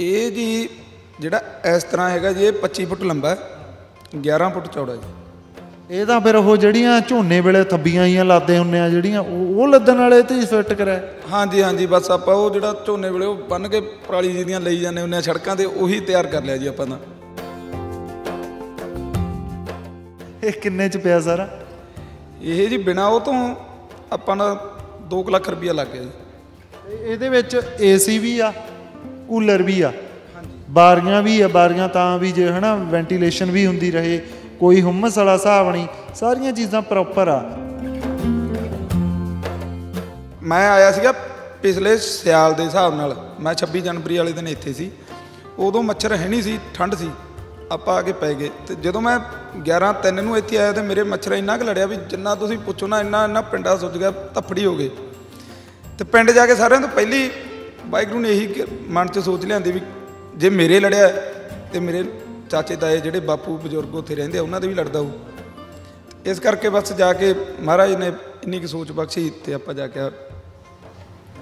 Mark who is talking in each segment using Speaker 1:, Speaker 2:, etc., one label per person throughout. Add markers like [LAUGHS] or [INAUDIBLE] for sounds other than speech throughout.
Speaker 1: ਇਹ ਜੀ ਜਿਹੜਾ ਇਸ ਤਰ੍ਹਾਂ ਹੈਗਾ ਜੀ ਇਹ 25 ਫੁੱਟ ਲੰਬਾ ਹੈ 11 ਫੁੱਟ ਚੌੜਾ ਜੀ
Speaker 2: ਇਹ ਤਾਂ ਫਿਰ ਉਹ ਜਿਹੜੀਆਂ ਝੋਨੇ ਵੇਲੇ ਥੱਬੀਆਂ ਹੀ ਲਾਦੇ ਹੁੰਨੇ ਆ ਜਿਹੜੀਆਂ ਉਹ
Speaker 1: ਲੱਦਣ ਵਾਲੇ ਤੇ ਹੀ ਫਿੱਟ ਕਰਾ ਹਾਂਜੀ ਹਾਂਜੀ ਬਸ ਆਪਾਂ ਉਹ ਜਿਹੜਾ ਝੋਨੇ ਵੇਲੇ ਉਹ ਬੰਨ ਕੇ ਪਰਾਲੀ ਜੀ ਦੀਆਂ ਲਈ ਜਾਂਦੇ ਹੁੰਨੇ ਆ ਸੜਕਾਂ ਤੇ ਉਹੀ ਤਿਆਰ ਕਰ ਲਿਆ ਜੀ ਆਪਾਂ ਤਾਂ ਇਹ ਕਿੰਨੇ ਚ ਪਿਆ ਸਾਰਾ ਇਹ ਜੀ ਬਿਨਾ ਉਹ ਤੋਂ ਆਪਾਂ ਦਾ 2 ਲੱਖ ਰੁਪਇਆ ਲੱਗ ਗਿਆ ਜੀ ਇਹਦੇ ਵਿੱਚ ਏਸੀ ਵੀ ਆ
Speaker 2: ਕੂਲਰ ਵੀ ਆ ਬਾਰੀਆਂ ਵੀ ਆ ਬਾਰੀਆਂ ਤਾਂ ਵੀ ਜੇ ਹਨਾ ਵੈਂਟੀਲੇਸ਼ਨ ਵੀ ਹੁੰਦੀ ਰਹੇ
Speaker 1: ਕੋਈ ਹਮਸ ਵਾਲਾ ਹਿਸਾਬ ਨਹੀਂ ਸਾਰੀਆਂ ਚੀਜ਼ਾਂ ਪ੍ਰੋਪਰ ਆ ਮੈਂ ਆਇਆ ਸੀਗਾ ਪਿਛਲੇ ਸਿਆਲ ਦੇ ਹਿਸਾਬ ਨਾਲ ਮੈਂ 26 ਜਨਵਰੀ ਵਾਲੇ ਦਿਨ ਇੱਥੇ ਸੀ ਉਦੋਂ ਮੱਛਰ ਹੈ ਨਹੀਂ ਸੀ ਠੰਡ ਸੀ ਆਪਾਂ ਆ ਕੇ ਪੈ ਗਏ ਤੇ ਜਦੋਂ ਮੈਂ 11 3 ਨੂੰ ਇੱਥੇ ਆਇਆ ਤੇ ਮੇਰੇ ਮੱਛਰ ਇੰਨਾ ਕੁ ਲੜਿਆ ਵੀ ਜਿੰਨਾ ਤੁਸੀਂ ਪੁੱਛੋ ਨਾ ਇੰਨਾ ਇੰਨਾ ਪਿੰਡਾ ਸੁੱਜ ਗਿਆ ਤਫੜੀ ਹੋ ਗਏ ਤੇ ਪਿੰਡ ਜਾ ਕੇ ਸਾਰਿਆਂ ਤੋਂ ਪਹਿਲੀ ਵਾਹਿਗੁਰੂ ਨੇ ਇਹੀ ਮਨ 'ਚ ਸੋਚ ਲਿਆਂਦੀ ਵੀ ਜੇ ਮੇਰੇ ਲੜਿਆ ਤੇ ਮੇਰੇ ਚਾਚੇ ਦਾਏ ਜਿਹੜੇ ਬਾਪੂ ਬਜ਼ੁਰਗ ਉੱਥੇ ਰਹਿੰਦੇ ਆ ਉਹਨਾਂ ਦੇ ਵੀ ਲੜਦਾ ਹੋਊ ਇਸ ਕਰਕੇ ਬਸ ਜਾ ਕੇ ਮਹਾਰਾਜ ਨੇ ਇੰਨੀ ਕੁ ਸੋਚ ਬਖਸ਼ੀ ਤੇ ਆਪਾਂ ਜਾ ਕੇ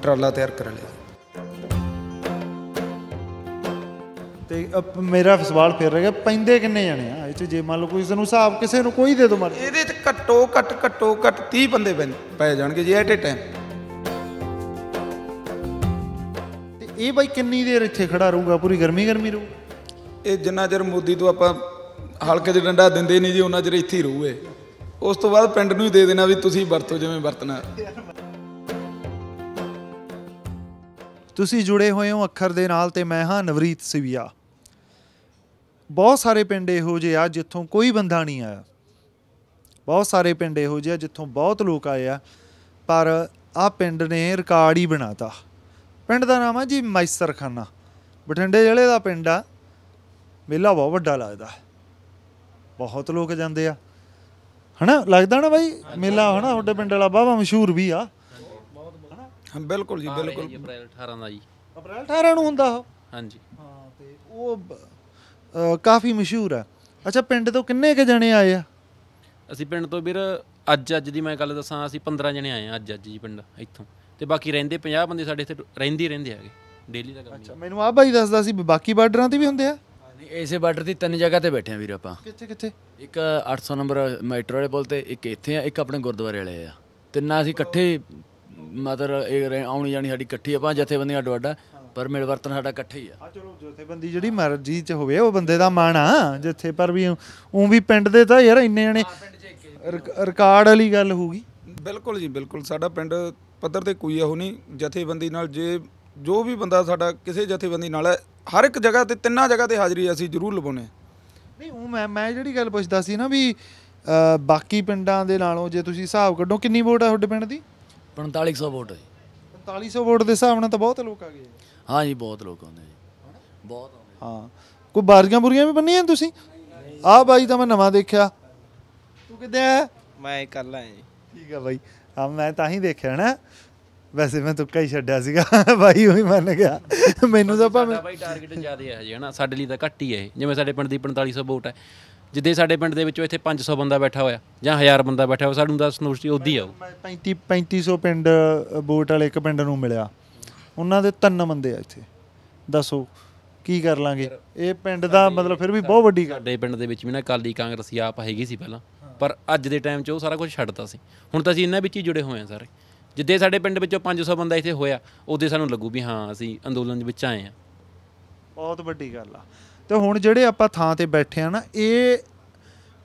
Speaker 1: ਟਰਾਲਾ ਤਿਆਰ ਕਰ ਲਿਆ
Speaker 2: ਤੇ ਮੇਰਾ ਸਵਾਲ ਫਿਰ ਰਿਹਾ ਪੈਂਦੇ ਕਿੰਨੇ ਜਣੇ ਆ ਇਹ ਚ ਜੇ ਮੰਨ ਲਓ
Speaker 1: ਕੋਈ ਸਾਨੂੰ ਹਿਸਾਬ ਕਿਸੇ ਨੂੰ ਕੋਈ ਦੇ ਦੋ ਮਰ ਇਹਦੇ ਚ ਘੱਟੋ ਘੱਟ ਘੱਟੋ ਘੱਟ 30 ਬੰਦੇ ਪੈ ਜਾਣਗੇ ਜੇ ਐਟ ਏ ਟਾਈਮ ਇਹ ਬਾਈ ਕਿੰਨੀ ਦੇਰ ਇੱਥੇ ਖੜਾ ਰਹੂਗਾ ਪੂਰੀ ਗਰਮੀ ਗਰਮੀ ਰਹੂ ਇਹ ਜਿੰਨਾ ਚਿਰ ਮੋਦੀ ਤੋਂ ਆਪਾਂ ਹਲਕੇ ਦੇ ਡੰਡਾ ਦਿੰਦੇ ਨਹੀਂ ਜੀ ਉਹਨਾਂ ਚਿਰ ਇੱਥੇ ਹੀ ਰਹੂਏ ਉਸ ਤੋਂ ਬਾਅਦ ਪਿੰਡ ਨੂੰ ਹੀ ਦੇ ਦੇਣਾ ਵੀ ਤੁਸੀਂ ਵਰਤੋ ਜਿਵੇਂ ਵਰਤਣਾ
Speaker 2: ਤੁਸੀਂ ਜੁੜੇ ਹੋਏ ਹੋ ਅੱਖਰ ਦੇ ਨਾਲ ਤੇ ਮੈਂ ਹਾਂ ਨਵਰੀਤ ਸਿਵਿਆ ਬਹੁਤ ਸਾਰੇ ਪਿੰਡ ਇਹੋ ਜਿਹੇ ਆ ਜਿੱਥੋਂ ਕੋਈ ਬੰਦਾ ਨਹੀਂ ਆਇਆ ਬਹੁਤ ਸਾਰੇ ਪਿੰਡ ਇਹੋ ਜਿਹੇ ਆ ਜਿੱਥੋਂ ਬਹੁਤ ਲੋਕ ਆਏ ਆ ਪਰ ਆ ਪਿੰਡ ਨੇ ਰਿਕਾਰਡ ਹੀ ਬਣਾਤਾ ਪਿੰਡ ਦਾ ਨਾਮ ਹੈ ਜੀ ਮੈਸਰਖਾਨਾ ਬਠਿੰਡੇ ਜ਼ਿਲ੍ਹੇ ਦਾ ਪਿੰਡ ਆ ਮੇਲਾ ਬਹੁਤ ਵੱਡਾ ਲੱਗਦਾ ਬਹੁਤ ਲੋਕ ਜਾਂਦੇ ਆ ਹਨਾ ਲੱਗਦਾ ਨਾ ਬਾਈ ਮੇਲਾ ਹਨਾ ਤੁਹਾਡੇ ਪਿੰਡ ਵਾਲਾ ਬਾਬਾ ਮਸ਼ਹੂਰ ਵੀ ਆ
Speaker 3: ਹਾਂ
Speaker 1: ਬਿਲਕੁਲ ਜੀ ਬਿਲਕੁਲ
Speaker 3: ਅਪ੍ਰੈਲ 18 ਦਾ ਜੀ
Speaker 1: ਅਪ੍ਰੈਲ
Speaker 2: 18 ਨੂੰ ਹੁੰਦਾ ਉਹ
Speaker 3: ਹਾਂਜੀ ਹਾਂ
Speaker 2: ਤੇ ਉਹ ਕਾਫੀ ਮਸ਼ਹੂਰ ਆ ਅੱਛਾ ਪਿੰਡ ਤੋਂ ਕਿੰਨੇ ਕ ਜਣੇ ਆਏ ਆ
Speaker 3: ਅਸੀਂ ਪਿੰਡ ਤੋਂ ਵੀਰ ਅੱਜ ਅੱਜ ਦੀ ਮੈਂ ਗੱਲ ਦੱਸਾਂ ਅਸੀਂ 15 ਜਣੇ ਆਏ ਆ ਅੱਜ ਅੱਜ ਜੀ ਪਿੰਡ ਇੱਥੋਂ ਤੇ ਬਾਕੀ ਰਹਿੰਦੇ 50 ਬੰਦੇ ਸਾਡੇ ਇੱਥੇ ਰਹਿੰਦੇ ਰਹਿੰਦੇ ਹੈਗੇ ਡੇਲੀ ਦਾ ਕੰਮ ਅੱਛਾ ਮੈਨੂੰ
Speaker 2: ਆਪ ਬਾਈ ਦੱਸਦਾ ਸੀ ਬਾਕੀ ਬਾਰਡਰਾਂ ਤੇ ਵੀ ਹੁੰਦੇ ਆ
Speaker 3: ਇਸੇ ਬਾਰਡਰ ਦੀ ਤਿੰਨ ਜਗ੍ਹਾ ਤੇ ਬੈਠੇ ਆ ਵੀਰ ਆਪਾਂ ਕਿੱਥੇ ਕਿੱਥੇ ਇੱਕ 800 ਨੰਬਰ ਮੈਟਰੋ ਵਾਲੇ ਬੋਲ ਤੇ ਇੱਕ ਇੱਥੇ ਆ ਇੱਕ ਆਪਣੇ ਗੁਰਦੁਆਰੇ ਵਾਲੇ ਆ ਤਿੰਨਾਂ ਅਸੀਂ ਇਕੱਠੇ ਮਤਲਬ ਇਹ ਆਉਣੀ ਜਾਣੀ ਸਾਡੀ ਇਕੱਠੀ ਆਪਾਂ ਜਥੇਬੰਦੀਆਂ ਅੱਡ ਡਵਾਡਾ ਪਰ ਵਰਤਨ ਸਾਡਾ ਇਕੱਠੇ ਹੀ ਆ ਆ ਚਲੋ
Speaker 2: ਜਥੇਬੰਦੀ ਜਿਹੜੀ ਮਰਜ਼ੀ ਚ ਹੋਵੇ ਉਹ ਬੰਦੇ ਦਾ ਮਨ ਆ ਜਿੱਥੇ ਪਰ ਵੀ ਉਹ ਵੀ ਪਿੰਡ ਦੇ ਤਾਂ ਯਾਰ ਇੰਨੇ ਜਣੇ ਰਿਕਾਰਡ ਵਾਲੀ ਗੱਲ ਹੋਊਗੀ
Speaker 1: ਬਿਲਕੁਲ ਜੀ ਬਿਲਕੁਲ ਸਾਡਾ ਪਿੰਡ ਪੱਧਰ ਤੇ ਕੋਈ ਇਹੋ ਨਹੀਂ ਜਥੇਬੰਦੀ ਨਾਲ ਜੇ ਜੋ ਵੀ ਬੰਦਾ ਸਾਡਾ ਕਿਸੇ ਜਥੇਬੰਦੀ ਨਾਲ ਹੈ ਹਰ ਇੱਕ ਜਗ੍ਹਾ ਤੇ ਤਿੰਨਾਂ ਜਗ੍ਹਾ ਤੇ ਹਾਜ਼ਰੀ ਅਸੀਂ ਜ਼ਰੂਰ ਲਵਾਉਨੇ
Speaker 2: ਨਹੀਂ ਉਹ ਮੈਂ ਮੈਂ ਜਿਹੜੀ ਗੱਲ ਪੁੱਛਦਾ ਸੀ ਨਾ ਵੀ ਬਾਕੀ ਪਿੰਡਾਂ ਦੇ ਨਾਲੋਂ ਜੇ ਤੁਸੀਂ ਹਿਸਾਬ ਕੱਢੋ ਕਿੰਨੀ ਵੋਟ ਹੈ ਤੁਹਾਡੇ ਪਿੰਡ ਦੀ 4500 ਵੋਟ ਹੈ
Speaker 3: ਜੀ
Speaker 2: 4500 ਵੋਟ ਦੇ ਹਿਸਾਬ ਨਾਲ ਤਾਂ ਬਹੁਤ ਲੋਕ ਆ ਗਏ
Speaker 3: ਹਾਂ ਜੀ ਬਹੁਤ ਲੋਕ ਆਉਂਦੇ
Speaker 2: ਜੀ ਬਹੁਤ
Speaker 3: ਆਉਂਦੇ ਹਾਂ
Speaker 2: ਕੋਈ ਬਾਰੀਆਂ ਬੁਰੀਆਂ ਵੀ ਬੰਨੀਆਂ ਤੁਸੀਂ ਆ ਬਾਈ ਤਾਂ ਮੈਂ ਨਵਾਂ ਦੇਖਿਆ ਤੂੰ ਕਿੱਦਿਆ ਮੈਂ ਕੱਲ ਆਇਆ ਜੀ ਠੀਕ ਆ ਬਾਈ ਆ ਮੈਂ ਤਾਂ ਹੀ ਦੇਖਿਆ ਨਾ ਵੈਸੇ ਮੈਂ ਤੁੱਕਾ ਹੀ ਛੱਡਿਆ ਸੀਗਾ [LAUGHS] ਬਾਈ ਉਹੀ ਮੰਨ ਗਿਆ ਮੈਨੂੰ ਤਾਂ
Speaker 3: ਭਾਵੇਂ ਬਾਈ ਟਾਰਗੇਟ ਜ਼ਿਆਦਾ ਹੈ ਜੀ ਹਨਾ ਸਾਡੇ ਲਈ ਤਾਂ ਘੱਟ ਹੀ ਹੈ ਜਿਵੇਂ ਸਾਡੇ ਪਿੰਡ ਦੀ 4500 ਵੋਟ ਹੈ ਜਿੱਦੇ ਸਾਡੇ ਪਿੰਡ ਦੇ ਵਿੱਚੋਂ ਇੱਥੇ 500 ਬੰਦਾ ਬੈਠਾ ਹੋਇਆ ਜਾਂ 1000 ਬੰਦਾ ਬੈਠਾ ਹੋਇਆ ਸਾਨੂੰ ਦਾ ਸਨੂਸੀ ਉਦੀ ਆਉ 35 3500
Speaker 2: ਪਿੰਡ ਵੋਟ ਵਾਲੇ ਇੱਕ ਪਿੰਡ ਨੂੰ ਮਿਲਿਆ ਉਹਨਾਂ ਦੇ ਤਿੰਨ ਬੰਦੇ ਆ ਇੱਥੇ
Speaker 3: ਦੱਸੋ ਕੀ ਕਰ ਲਾਂਗੇ ਇਹ ਪਿੰਡ ਦਾ ਮਤਲਬ ਫਿਰ ਵੀ ਬਹੁਤ ਵੱਡੀ ਗੱਡੇ ਪਿੰਡ ਦੇ ਵਿੱਚ ਵੀ ਨਾ ਕਾਲੀ ਕਾਂਗਰਸੀ ਆਪ ਹੈਗੀ ਸੀ ਪਹਿਲਾਂ ਪਰ ਅੱਜ ਦੇ ਟਾਈਮ 'ਚ ਉਹ ਸਾਰਾ ਕੁਝ ਛੱਡਤਾ ਸੀ ਹੁਣ ਤਾਂ ਅਸੀਂ ਇਹਨਾਂ ਵਿੱਚ ਹੀ ਜੁੜੇ ਹੋਏ ਆ ਸਾਰੇ ਜਿੱਦੇ ਸਾਡੇ ਪਿੰਡ ਵਿੱਚੋਂ 500 ਬੰਦਾ ਇੱਥੇ ਹੋਇਆ ਉਹਦੇ ਸਾਨੂੰ ਲੱਗੂ ਵੀ ਹਾਂ ਅਸੀਂ ਅੰਦੋਲਨ ਦੇ ਵਿੱਚ ਆਏ ਆ
Speaker 2: ਬਹੁਤ ਵੱਡੀ ਗੱਲ ਆ ਤੇ ਹੁਣ ਜਿਹੜੇ ਆਪਾਂ ਥਾਂ ਤੇ ਬੈਠੇ ਆ ਨਾ ਇਹ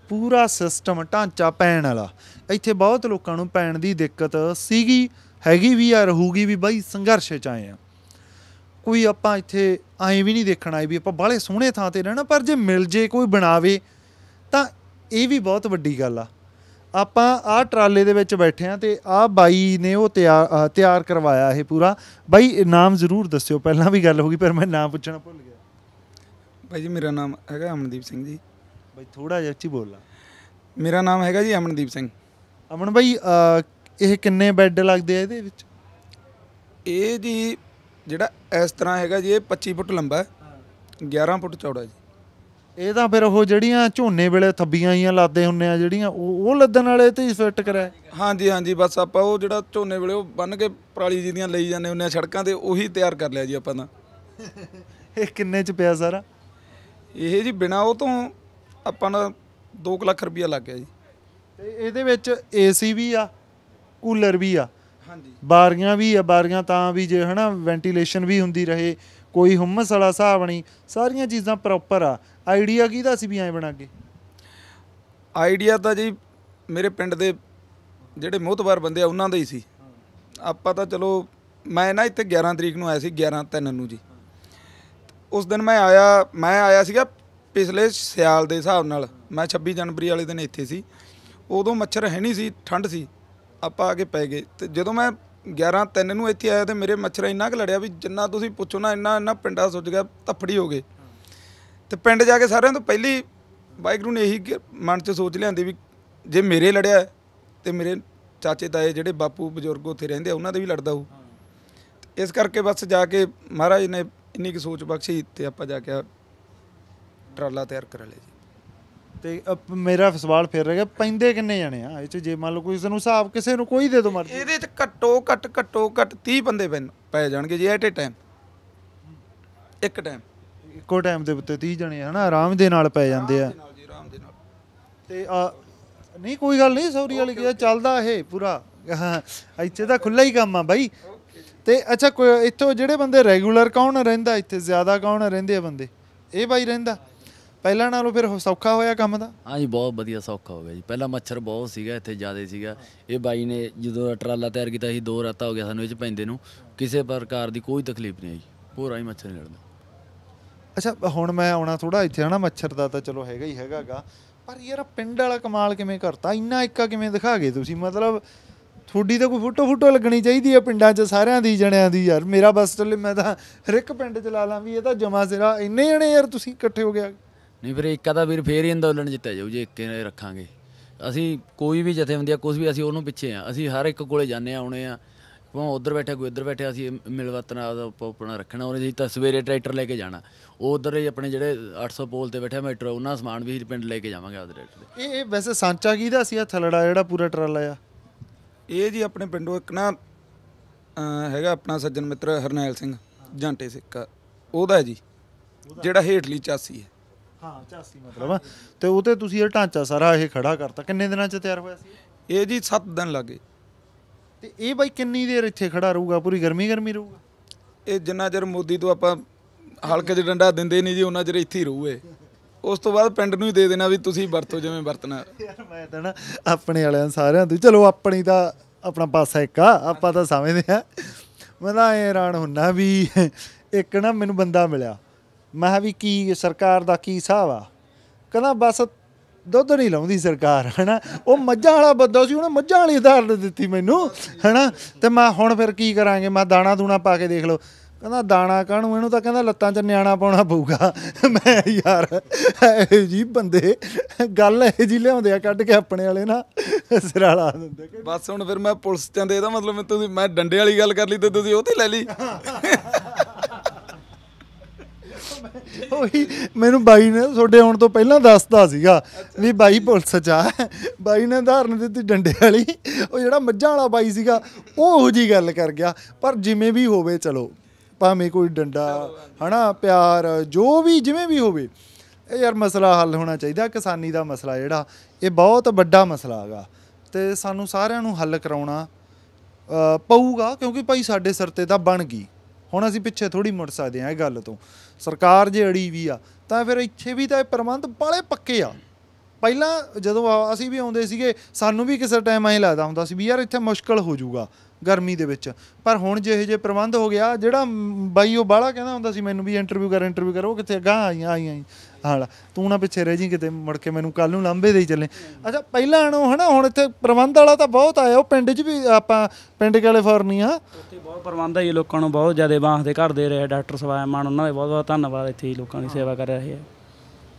Speaker 2: ਪੂਰਾ ਸਿਸਟਮ ਢਾਂਚਾ ਪੈਣ ਵਾਲਾ ਇੱਥੇ ਬਹੁਤ ਲੋਕਾਂ ਨੂੰ ਪੈਣ ਦੀ ਦਿੱਕਤ ਸੀਗੀ ਹੈਗੀ ਵੀ ਆ ਰਹੂਗੀ ਵੀ ਬਾਈ ਸੰਘਰਸ਼ ਚ ਆਏ ਆ ਕੋਈ ਆਪਾਂ ਇੱਥੇ ਐਂ ਵੀ ਨਹੀਂ ਦੇਖਣ ਆਏ ਵੀ ਆਪਾਂ ਬਾਹਲੇ ਸੋਹਣੇ ਥਾਂ ਤੇ ਰਹਿਣਾ ਪਰ ਜੇ ਮਿਲ ਜੇ ਕੋਈ ਬਣਾਵੇ ਤਾਂ ਇਹ ਵੀ ਬਹੁਤ ਵੱਡੀ ਗੱਲ ਆ ਆਪਾਂ ਆਹ ਟਰਾਲੇ ਦੇ ਵਿੱਚ ਬੈਠੇ ਆ ਤੇ ਆਹ ਬਾਈ ਨੇ ਉਹ ਤਿਆਰ ਤਿਆਰ ਕਰਵਾਇਆ ਇਹ ਪੂਰਾ ਬਾਈ ਨਾਮ ਜ਼ਰੂਰ ਦੱਸਿਓ ਪਹਿਲਾਂ ਵੀ ਗੱਲ ਹੋ ਗਈ ਪਰ ਮੈਂ ਨਾਮ
Speaker 1: ਪੁੱਛਣਾ ਭੁੱਲ ਗਿਆ ਬਾਈ ਜੀ ਮੇਰਾ ਨਾਮ ਹੈਗਾ ਅਮਨਦੀਪ ਸਿੰਘ ਜੀ ਬਾਈ ਥੋੜਾ ਜਿਹਾ ਉੱਚੀ ਬੋਲਣਾ ਮੇਰਾ ਨਾਮ ਹੈਗਾ ਜੀ ਅਮਨਦੀਪ ਸਿੰਘ ਅਮਨ ਬਾਈ ਇਹ ਕਿੰਨੇ ਬੈੱਡ ਲੱਗਦੇ ਆ ਇਹਦੇ ਵਿੱਚ ਇਹ ਜੀ ਜਿਹੜਾ ਇਸ ਤਰ੍ਹਾਂ ਹੈਗਾ ਜੀ ਇਹ 25 ਫੁੱਟ ਲੰਬਾ ਹੈ 11 ਫੁੱਟ ਚੌੜਾ ਜੀ
Speaker 2: ਇਹ ਤਾਂ ਫਿਰ ਉਹ ਜਿਹੜੀਆਂ ਝੋਨੇ ਵੇਲੇ ਥੱਬੀਆਂ ਆਈਆਂ ਲਾਦੇ ਹੁੰਨੇ ਆ ਜਿਹੜੀਆਂ ਉਹ ਉਹ ਲੱਦਣ ਵਾਲੇ ਤੇ ਹੀ ਫਿੱਟ ਕਰਾਏ
Speaker 1: ਹਾਂਜੀ ਹਾਂਜੀ ਬਸ ਆਪਾਂ ਉਹ ਜਿਹੜਾ ਝੋਨੇ ਵੇਲੇ ਉਹ ਬੰਨ ਕੇ ਪਰਾਲੀ ਜੀ ਦੀਆਂ ਲਈ ਜਾਂਦੇ ਹੁੰਨੇ ਆ ਸੜਕਾਂ ਤੇ ਉਹੀ ਤਿਆਰ ਕਰ ਲਿਆ ਜੀ ਆਪਾਂ ਤਾਂ ਇਹ ਕਿੰਨੇ ਚ ਪਿਆ ਸਾਰਾ ਇਹ ਜੀ ਬਿਨਾ ਉਹ ਤੋਂ ਆਪਾਂ ਦਾ 2 ਲੱਖ ਰੁਪਇਆ ਲੱਗ ਗਿਆ ਜੀ ਤੇ ਇਹਦੇ ਵਿੱਚ ਏਸੀ ਵੀ ਆ ਕੂਲਰ ਵੀ ਆ
Speaker 2: ਹਾਂਜੀ ਬਾਰੀਆਂ ਵੀ ਆ ਬਾਰੀਆਂ ਤਾਂ ਵੀ ਜੇ ਹਨਾ ਵੈਂਟੀਲੇਸ਼ਨ ਵੀ ਹੁੰਦੀ ਰਹੇ ਕੋਈ ਹਮਸ ਵਾਲਾ
Speaker 1: ਹਿਸਾਬ ਨਹੀਂ ਸਾਰੀਆਂ ਚੀਜ਼ਾਂ ਪ੍ਰੋਪਰ ਆ ਆਈਡੀਆ ਦਾ ਸੀ ਵੀ ਐ ਬਣਾ ਕੇ ਆਈਡੀਆ ਤਾਂ ਜੀ ਮੇਰੇ ਪਿੰਡ ਦੇ ਜਿਹੜੇ ਮੋਤਵਾਰ ਬੰਦੇ ਆ ਉਹਨਾਂ ਦਾ ਹੀ ਸੀ ਆਪਾਂ ਤਾਂ ਚਲੋ ਮੈਂ ਨਾ ਇੱਥੇ 11 ਤਰੀਕ ਨੂੰ ਆਇਆ ਸੀ 11 3 ਨੂੰ ਜੀ ਉਸ ਦਿਨ ਮੈਂ ਆਇਆ ਮੈਂ ਆਇਆ ਸੀਗਾ ਪਿਛਲੇ ਸਿਆਲ ਦੇ ਹਿਸਾਬ ਨਾਲ ਮੈਂ 26 ਜਨਵਰੀ ਵਾਲੇ ਦਿਨ ਇੱਥੇ ਸੀ ਉਦੋਂ ਮੱਛਰ ਹੈ ਨਹੀਂ ਸੀ ਠੰਡ ਸੀ ਆਪਾਂ ਆ ਕੇ ਪੈ ਗਏ ਤੇ ਜਦੋਂ ਮੈਂ 11 ਤਿੰਨ ਨੂੰ ਇੱਥੇ ਆਇਆ ਤੇ ਮੇਰੇ ਮੱਛਰ ਇੰਨਾ ਕੁ ਲੜਿਆ ਵੀ ਜਿੰਨਾ ਤੁਸੀਂ ਪੁੱਛੋ ਨਾ ਇੰਨਾ ਇੰਨਾ ਪਿੰਡਾ ਸੁੱਜ ਗਿਆ ਤੱਫੜੀ ਹੋ ਗਏ ਤੇ ਪਿੰਡ ਜਾ ਕੇ ਸਾਰਿਆਂ ਤੋਂ ਪਹਿਲੀ ਵਾਹਿਗੁਰੂ ਨੇ ਇਹੀ ਮਨ 'ਚ ਸੋਚ ਲਿਆਂਦੀ ਵੀ ਜੇ ਮੇਰੇ ਲੜਿਆ ਤੇ ਮੇਰੇ ਚਾਚੇ ਤਾਏ ਜਿਹੜੇ ਬਾਪੂ ਬਜ਼ੁਰਗ ਉੱਥੇ ਰਹਿੰਦੇ ਆ ਉਹਨਾਂ ਦੇ ਵੀ ਲੜਦਾ ਹੋਊ ਇਸ ਕਰਕੇ ਬਸ ਜਾ ਕੇ ਮਹਾਰਾਜ ਨੇ ਇੰਨੀ ਕੁ ਸੋਚ ਬਖਸ਼ੀ ਤੇ ਆਪਾਂ ਜਾ ਕੇ ਟਰਾਲਾ ਤਿਆਰ ਕਰ ਲਿਆ ਜੀ ਤੇ
Speaker 2: ਮੇਰਾ ਸਵਾਲ ਫਿਰ ਰਹਿ ਗਿਆ ਪੈਂਦੇ ਕਿੰਨੇ ਜਣੇ ਆ ਇਹ ਚ ਜੇ ਮੰਨ ਲਓ ਕੋਈ ਸਾਨੂੰ ਹਿਸਾਬ ਕਿਸੇ ਨੂੰ ਕੋਈ ਦੇ ਦੋ ਮਰਜ਼ੀ ਇਹਦੇ 'ਚ
Speaker 1: ਘੱਟੋ ਘੱਟ ਘੱਟੋ ਘੱਟ 30 ਬੰਦੇ ਪੈ ਜਾਣਗੇ ਜੇ ਐਟ ਏ ਟਾਈਮ ਇੱਕ ਟਾਈਮ
Speaker 2: ਇੱਕੋ ਟਾਈਮ ਦੇ ਉੱਤੇ 30 ਜਣੇ ਹਨਾ ਆਰਾਮ ਦੇ ਨਾਲ ਪੈ ਜਾਂਦੇ ਆ ਤੇ ਆ ਨਹੀਂ ਕੋਈ ਗੱਲ ਨਹੀਂ ਸੌਰੀ ਵਾਲੀ ਕੀ ਚੱਲਦਾ ਇਹ ਪੂਰਾ ਇੱਥੇ ਤਾਂ ਖੁੱਲਾ ਹੀ ਕੰਮ ਆ ਬਾਈ ਤੇ ਅੱਛਾ ਕੋਈ- ਇੱਥੋਂ ਜਿਹੜੇ ਬੰਦੇ ਰੈਗੂਲਰ ਕੌਣ ਰਹਿੰਦਾ ਇੱਥੇ ਜ਼ਿਆਦਾ ਕੌਣ ਰਹਿੰਦੇ ਆ ਬੰਦੇ ਇਹ ਬਾਈ ਰਹਿੰਦਾ
Speaker 3: ਪਹਿਲਾਂ ਨਾਲੋਂ ਫਿਰ ਸੌਖਾ ਹੋਇਆ ਕੰਮ ਦਾ ਹਾਂਜੀ ਬਹੁਤ ਵਧੀਆ ਸੌਖਾ ਹੋ ਗਿਆ ਜੀ ਪਹਿਲਾਂ ਮੱਛਰ ਬਹੁਤ ਸੀਗਾ ਇੱਥੇ ਜ਼ਿਆਦਾ ਸੀਗਾ ਇਹ ਬਾਈ ਨੇ ਜਦੋਂ ਟਰਾਲਾ ਤਿਆਰ ਕੀਤਾ ਸੀ ਦੋ ਰਾਤਾਂ ਹੋ ਗਿਆ ਸਾਨੂੰ ਇਹ ਚ ਪੈਂਦੇ ਨੂੰ ਕਿਸੇ ਪ੍ਰਕਾਰ ਦੀ ਕੋਈ ਤਕਲੀਫ ਨਹੀਂ ਆਈ ਪੂਰਾ ਹੀ ਮੱਛਰ ਨਹੀਂ ਲੜਦਾ
Speaker 2: ਅੱਛਾ ਹੁਣ ਮੈਂ ਆਉਣਾ ਥੋੜਾ ਇੱਥੇ ਹਨਾ ਮੱਛਰ ਦਾ ਤਾਂ ਚਲੋ ਹੈਗਾ ਹੀ ਹੈਗਾਗਾ ਪਰ ਯਾਰ ਪਿੰਡ ਵਾਲਾ ਕਮਾਲ ਕਿਵੇਂ ਕਰਤਾ ਇੰਨਾ ਇੱਕਾ ਕਿਵੇਂ ਦਿਖਾ ਗਏ ਤੁਸੀਂ ਮਤਲਬ ਥੋੜੀ ਤਾਂ ਕੋਈ ਫੋਟੋ ਫੋਟੋ ਲੱਗਣੀ ਚਾਹੀਦੀ ਆ ਪਿੰਡਾਂ 'ਚ ਸਾਰਿਆਂ ਦੀ ਜਣਿਆਂ ਦੀ ਯਾਰ ਮੇਰਾ ਬਸ ਚੱਲੇ ਮੈਂ ਤਾਂ ਹਰ ਇੱਕ ਪਿੰਡ 'ਚ ਲਾ ਲਾਂ ਵੀ ਇਹ ਤਾਂ ਜਮਾ ਸਿਰਾ ਇੰਨੇ ਜਣੇ ਯਾਰ ਤੁਸੀਂ ਇਕੱਠੇ ਹੋ ਗਿਆ
Speaker 3: ਨਹੀਂ ਫਿਰ ਇੱਕਾ ਦਾ ਵੀਰ ਫੇਰ ਹੀ ਅੰਦੋਲਨ ਜਿੱਤਿਆ ਜਾਊ ਜੇ ਇੱਕੇ ਨੇ ਰੱਖਾਂਗੇ ਅਸੀਂ ਕੋਈ ਵੀ ਹੁੰਦੀ ਆ ਕੁਝ ਵੀ ਅਸੀਂ ਉਹਨੂੰ ਪਿੱਛੇ ਆ ਅਸੀਂ ਹਰ ਇੱਕ ਕੋਲੇ ਜਾਂਦੇ ਆਉਣੇ ਆ ਉਹ ਉਧਰ ਬੈਠਾ ਕੋਈ ਉਧਰ ਬੈਠਾ ਅਸੀਂ ਮਿਲਵਤਨ ਆਪਣਾ ਰੱਖਣਾ ਉਹਨੇ ਜੀ ਤਾਂ ਸਵੇਰੇ ਟਰੈਕਟਰ ਲੈ ਕੇ ਜਾਣਾ ਉਹ ਉਧਰ ਹੀ ਆਪਣੇ ਜਿਹੜੇ 800 ਪੋਲ ਤੇ ਬੈਠਿਆ ਮੈਟਰ ਉਹਨਾਂ ਸਮਾਨ ਵੀ ਪਿੰਡ ਲੈ ਕੇ ਜਾਵਾਂਗੇ ਆਦਰ ਟਰੈਕਟਰ
Speaker 1: ਇਹ ਇਹ ਵੈਸੇ ਸਾਂਚਾ ਕੀ ਦਾ ਸੀ ਆ ਥਲੜਾ ਜਿਹੜਾ ਪੂਰਾ ਟਰਾਲਾ ਆ ਇਹ ਜੀ ਆਪਣੇ ਪਿੰਡੋਂ ਇੱਕ ਨਾ ਹੈਗਾ ਆਪਣਾ ਸੱਜਣ ਮਿੱਤਰ ਹਰਨੈਲ ਸਿੰਘ ਜਾਂਟੇ ਸਿੱਕਾ ਉਹਦਾ ਜੀ ਜਿਹੜਾ ਹੇਠਲੀ ਚਾਸੀ ਹੈ
Speaker 2: ਹਾਂ ਚਾਸੀ ਮਤਲਬ
Speaker 1: ਤੇ ਉਹ ਤੇ ਤੁਸੀਂ ਇਹ ਢਾਂਚਾ
Speaker 2: ਸਾਰਾ ਇਹ ਖੜਾ ਕਰਤਾ ਕਿੰਨੇ ਦਿਨਾਂ 'ਚ ਤਿਆਰ ਹੋਇਆ ਸੀ ਇਹ ਜੀ 7 ਦਿਨ ਲੱਗੇ ਤੇ ਇਹ
Speaker 1: ਬਾਈ ਕਿੰਨੀ ਦੇਰ ਇੱਥੇ ਖੜਾ ਰਹੂਗਾ ਪੂਰੀ ਗਰਮੀ ਗਰਮੀ ਰਹੂਗਾ ਇਹ ਜਿੰਨਾ ਚਿਰ ਮੋਦੀ ਤੋਂ ਆਪਾਂ ਹਲਕੇ ਜਿ ਡੰਡਾ ਦਿੰਦੇ ਨਹੀਂ ਜੀ ਉਹਨਾਂ ਚਿਰ ਇੱਥੇ ਹੀ ਰਹੂਏ ਉਸ ਤੋਂ ਬਾਅਦ ਪਿੰਡ ਨੂੰ ਹੀ ਦੇ ਦੇਣਾ ਵੀ ਤੁਸੀਂ ਵਰਤੋ ਜਿਵੇਂ ਵਰਤਣਾ ਯਾਰ ਮੈਂ
Speaker 2: ਤਾਂ ਆਪਣੇ ਵਾਲਿਆਂ ਸਾਰਿਆਂ ਤੋਂ ਚਲੋ ਆਪਣੀ ਦਾ ਆਪਣਾ ਪਾਸਾ ਇੱਕ ਆ ਆਪਾਂ ਤਾਂ ਸਮਝਦੇ ਆ ਮੈਂ ਤਾਂ ਹੈਰਾਨ ਹੁੰਨਾ ਵੀ ਇੱਕ ਨਾ ਮੈਨੂੰ ਬੰਦਾ ਮਿਲਿਆ ਮੈਂ ਵੀ ਕੀ ਸਰਕਾਰ ਦਾ ਕੀ ਹਿਸਾਬ ਆ ਕਹਿੰਦਾ ਬਸ ਦੁੱਧ ਨਹੀਂ ਲਾਉਂਦੀ ਸਰਕਾਰ ਹਨਾ ਉਹ ਮੱਝਾਂ ਵਾਲਾ ਬੱਦੋ ਸੀ ਉਹਨੇ ਮੱਝਾਂ ਵਾਲੀ ਉਦਾਹਰਨ ਦਿੱਤੀ ਮੈਨੂੰ ਹਨਾ ਤੇ ਮੈਂ ਹੁਣ ਫਿਰ ਕੀ ਕਰਾਂਗੇ ਮੈਂ ਦਾਣਾ ਦੂਣਾ ਪਾ ਕੇ ਦੇਖ ਲਓ ਕਹਿੰਦਾ ਦਾਣਾ ਕਾਣੂ ਇਹਨੂੰ ਤਾਂ ਕਹਿੰਦਾ ਲੱਤਾਂ 'ਚ ਨਿਆਣਾ ਪਾਉਣਾ ਪਊਗਾ ਮੈਂ ਯਾਰ ਇਹ ਜੀ ਬੰਦੇ ਗੱਲ ਇਹ ਜੀ ਲਿਆਉਂਦੇ ਆ ਕੱਢ ਕੇ ਆਪਣੇ ਵਾਲੇ ਨਾ
Speaker 1: ਸਿਰਾਲਾ ਦਿੰਦੇ ਬਸ ਹੁਣ ਫਿਰ ਮੈਂ ਪੁਲਿਸ ਚੰਦੇ ਇਹਦਾ ਮਤਲਬ ਮੈਂ ਤੁਸੀਂ ਮੈਂ ਡੰਡੇ ਵਾਲੀ ਗੱਲ ਕਰ ਲਈ ਤੇ ਤੁਸੀਂ ਉਹ ਤੇ ਲੈ ਲਈ [LAUGHS]
Speaker 2: ਉਹੀ ਮੈਨੂੰ ਬਾਈ ਨੇ ਤੁਹਾਡੇ ਆਉਣ ਤੋਂ ਪਹਿਲਾਂ ਦੱਸਦਾ ਸੀਗਾ ਵੀ ਬਾਈ ਪੁਲਿਸ ਚ ਆ ਬਾਈ ਨੇ ਧਾਰਨ ਦਿੱਤੀ ਡੰਡੇ ਵਾਲੀ ਉਹ ਜਿਹੜਾ ਮੱਝਾਂ ਵਾਲਾ ਬਾਈ ਸੀਗਾ ਉਹ ਉਹੋ ਜੀ ਗੱਲ ਕਰ ਗਿਆ ਪਰ ਜਿਵੇਂ ਵੀ ਹੋਵੇ ਚਲੋ ਭਾਵੇਂ ਕੋਈ ਡੰਡਾ ਹਨਾ ਪਿਆਰ ਜੋ ਵੀ ਜਿਵੇਂ ਵੀ ਹੋਵੇ ਇਹ ਯਾਰ ਮਸਲਾ ਹੱਲ ਹੋਣਾ ਚਾਹੀਦਾ ਕਿਸਾਨੀ ਦਾ ਮਸਲਾ ਜਿਹੜਾ ਇਹ ਬਹੁਤ ਵੱਡਾ ਮਸਲਾ ਹੈਗਾ ਤੇ ਸਾਨੂੰ ਸਾਰਿਆਂ ਨੂੰ ਹੱਲ ਕਰਾਉਣਾ ਪਊਗਾ ਕਿਉਂਕਿ ਭਾਈ ਸਾਡੇ ਸਿਰ ਤੇ ਤਾਂ ਬਣ ਗਈ ਹੁਣ ਅਸੀਂ ਪਿੱਛੇ ਥੋੜੀ ਮੁੜ ਸਕਦੇ ਆ ਇਹ ਗੱਲ ਤੋਂ ਸਰਕਾਰ ਜੇ ਅੜੀ ਵੀ ਆ ਤਾਂ ਫਿਰ ਇੱਥੇ ਵੀ ਤਾਂ ਇਹ ਪ੍ਰਬੰਧ ਬਾਲੇ ਪੱਕੇ ਆ ਪਹਿਲਾਂ ਜਦੋਂ ਅਸੀਂ ਵੀ ਆਉਂਦੇ ਸੀਗੇ ਸਾਨੂੰ ਵੀ ਕਿਸੇ ਟਾਈਮ ਐਂ ਲੱਗਦਾ ਹੁੰਦਾ ਸੀ ਵੀ ਯਾਰ ਇੱਥੇ ਮੁਸ਼ਕਲ ਹੋ ਜਾਊਗਾ ਗਰਮੀ ਦੇ ਵਿੱਚ ਪਰ ਹੁਣ ਜਿਹੇ ਜੇ ਪ੍ਰਬੰਧ ਹੋ ਗਿਆ ਜਿਹੜਾ ਬਾਈ ਉਹ ਬਾਲਾ ਕਹਿੰਦਾ ਹੁੰਦਾ ਸੀ ਮੈਨੂੰ ਵੀ ਇੰਟਰਵਿਊ ਕਰ ਇੰਟਰਵਿਊ ਕਰ ਉਹ ਕਿੱਥੇ ਗਾਂ ਆਈਆਂ ਆਈਆਂ ਹਾਂ ਤੂੰ ਨਾ ਪਿੱਛੇ ਰਹਿ ਜੀ ਕਿਤੇ ਮੁੜ ਕੇ ਮੈਨੂੰ ਕੱਲ ਨੂੰ ਲਾਂਬੇ ਦੇ ਚੱਲੇ ਅੱਛਾ ਪਹਿਲਾਂ ਆਣੋ ਹਨਾ ਹੁਣ ਇੱਥੇ ਪ੍ਰਬੰਧ ਵਾਲਾ ਤਾਂ ਬਹੁਤ ਆਇਆ ਉਹ ਪਿੰਡ 'ਚ ਵੀ ਆਪਾਂ ਪਿੰਡ
Speaker 1: ਕੈਲੀਫੋਰਨੀਆ ਉੱਥੇ ਬਹੁਤ ਪ੍ਰਬੰਧ ਹੈ ਜੀ ਲੋਕਾਂ ਨੂੰ ਬਹੁਤ ਜ਼ਿਆਦਾ ਬਾਹ ਦੇ ਘਰ ਦੇ ਰਹੇ ਡਾਕਟਰ ਮਾਨ ਉਹਨਾਂ ਦੇ ਬਹੁਤ ਬਹੁਤ ਧੰਨਵਾਦ ਇੱਥੇ ਲੋਕਾਂ ਦੀ ਸੇਵਾ ਕਰ ਰਹੇ ਆ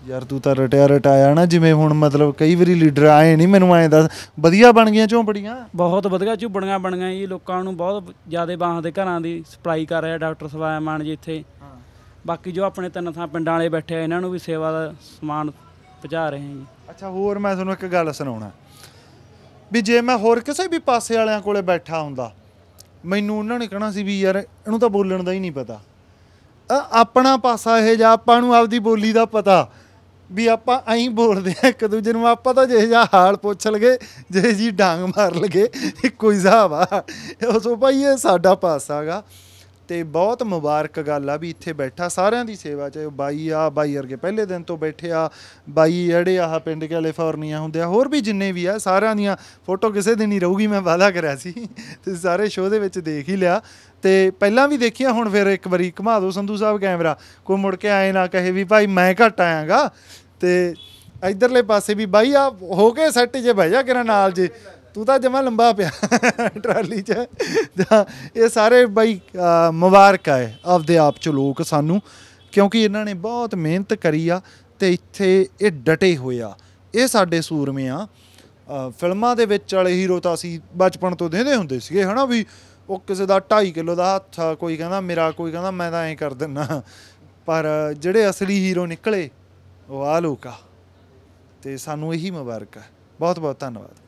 Speaker 2: ਯਾਰ ਤੂੰ ਤਾਂ ਰਟਿਆ ਰਟਾਇਆ ਨਾ ਜਿਵੇਂ ਹੁਣ ਮਤਲਬ ਕਈ ਵਾਰੀ ਲੀਡਰ ਆਏ ਨਹੀਂ ਮੈਨੂੰ ਐਂ ਦੱਸ
Speaker 1: ਵਧੀਆ ਬਣ ਗਈਆਂ ਝੋਂਪੜੀਆਂ ਬਹੁਤ ਵਧੀਆ ਝੋਂਪੜੀਆਂ ਬਣ ਗਈਆਂ ਜੀ ਲੋਕਾਂ ਨੂੰ ਬਹੁਤ ਜ਼ਿਆਦਾ ਬਾਹ ਦੇ ਘਰਾਂ ਦੀ ਸਪਲਾਈ ਕਰ ਰਿਹਾ ਡਾਕਟਰ ਮਾਨ ਜੀ ਇੱਥੇ ਬਾਕੀ ਜੋ ਆਪਣੇ ਤਿੰਨ ਥਾਂ ਪਿੰਡਾਂ ਵਾਲੇ ਬੈਠੇ ਆ ਇਹਨਾਂ ਨੂੰ ਵੀ ਸੇਵਾ ਦਾ ਸਮਾਨ ਪਹੁੰਚਾ ਰਹੇ ਹਾਂ ਜੀ ਅੱਛਾ ਹੋਰ
Speaker 2: ਮੈਂ ਤੁਹਾਨੂੰ ਇੱਕ ਗੱਲ ਸੁਣਾਉਣਾ ਵੀ ਜੇ ਮੈਂ ਹੋਰ ਕਿਸੇ ਵੀ ਪਾਸੇ ਵਾਲਿਆਂ ਕੋਲੇ ਬੈਠਾ ਹੁੰਦਾ ਮੈਨੂੰ ਉਹਨਾਂ ਨੇ ਕਹਿਣਾ ਸੀ ਵੀ ਯਾਰ ਇਹਨੂੰ ਤਾਂ ਬੋਲਣ ਦਾ ਹੀ ਨਹੀਂ ਪਤਾ ਆਪਣਾ ਪਾਸਾ ਇਹ ਜਾਂ ਆਪਾਂ ਨੂੰ ਆਪਦੀ ਬੋਲੀ ਦਾ ਪਤਾ ਵੀ ਆਪਾਂ ਐਂ ਬੋਲਦੇ ਆ ਇੱਕ ਦੂਜੇ ਨੂੰ ਆਪਾਂ ਤਾਂ ਜਿਹੇ ਜਾਂ ਹਾਲ ਪੁੱਛ ਲਗੇ ਜਿਹੇ ਜੀ ਡਾਂਗ ਮਾਰ ਲਗੇ ਕੋਈ ਹਿਸਾਬ ਆ ਉਸੋ ਭਾਈ ਇਹ ਸਾਡਾ ਪਾਸਾਗਾ ਤੇ ਬਹੁਤ ਮੁਬਾਰਕ ਗੱਲ ਆ ਵੀ ਇੱਥੇ ਬੈਠਾ ਸਾਰਿਆਂ ਦੀ ਸੇਵਾ ਚ ਬਾਈ ਆ ਬਾਈ ਵਰਗੇ ਪਹਿਲੇ ਦਿਨ ਤੋਂ ਬੈਠੇ ਆ ਬਾਈ ਜਿਹੜੇ ਆਹ ਪਿੰਡ ਫੌਰਨੀਆਂ ਹੁੰਦੇ ਆ ਹੋਰ ਵੀ ਜਿੰਨੇ ਵੀ ਆ ਸਾਰਿਆਂ ਦੀਆਂ ਫੋਟੋ ਕਿਸੇ ਦਿਨ ਹੀ ਰਹੂਗੀ ਮੈਂ ਵਾਦਾ ਕਰਿਆ ਸੀ ਤੁਸੀਂ ਸਾਰੇ ਸ਼ੋਅ ਦੇ ਵਿੱਚ ਦੇਖ ਹੀ ਲਿਆ ਤੇ ਪਹਿਲਾਂ ਵੀ ਦੇਖਿਆ ਹੁਣ ਫਿਰ ਇੱਕ ਵਾਰੀ ਘਮਾ ਦਿਓ ਸੰਧੂ ਸਾਹਿਬ ਕੈਮਰਾ ਕੋਈ ਮੁੜ ਕੇ ਆਏ ਨਾ ਕਹੇ ਵੀ ਭਾਈ ਮੈਂ ਘਟ ਆਇਆਗਾ ਤੇ ਇਧਰਲੇ ਪਾਸੇ ਵੀ ਬਾਈ ਆ ਹੋ ਕੇ ਸੈੱਟ ਜੇ ਬਹਿ ਜਾ ਕਿਰਨ ਨਾਲ ਜੇ ਤੂੰ ਤਾਂ ਜਮਾ ਲੰਬਾ ਪਿਆ ਟਰਾਲੀ 'ਚ ਇਹ ਸਾਰੇ ਬਾਈ ਮੁਬਾਰਕ ਆਪ ਦੇ ਆਪ 'ਚ ਲੋਕ ਸਾਨੂੰ ਕਿਉਂਕਿ ਇਹਨਾਂ ਨੇ ਬਹੁਤ ਮਿਹਨਤ ਕਰੀ ਆ ਤੇ ਇੱਥੇ ਇਹ ਡਟੇ ਹੋਇਆ ਇਹ ਸਾਡੇ ਸੂਰਮੇ ਆ ਫਿਲਮਾਂ ਦੇ ਵਿੱਚ ਵਾਲੇ ਹੀਰੋ ਤਾਂ ਅਸੀਂ ਬਚਪਨ ਤੋਂ ਦੇਖਦੇ ਹੁੰਦੇ ਸੀਗੇ ਹਨਾ ਵੀ ਉਹ ਕਿਸੇ ਦਾ 2.5 ਕਿਲੋ ਦਾ ਹੱਥ ਕੋਈ ਕਹਿੰਦਾ ਮੇਰਾ ਕੋਈ ਕਹਿੰਦਾ ਮੈਂ ਤਾਂ ਐਂ ਕਰ ਦਿੰਨਾ ਪਰ ਜਿਹੜੇ ਅਸਲੀ ਹੀਰੋ ਨਿਕਲੇ ਉਹ ਆ ਲੋਕਾ ਤੇ ਸਾਨੂੰ ਇਹੀ ਮੁਬਾਰਕ ਹੈ ਬਹੁਤ ਬਹੁਤ ਧੰਨਵਾਦ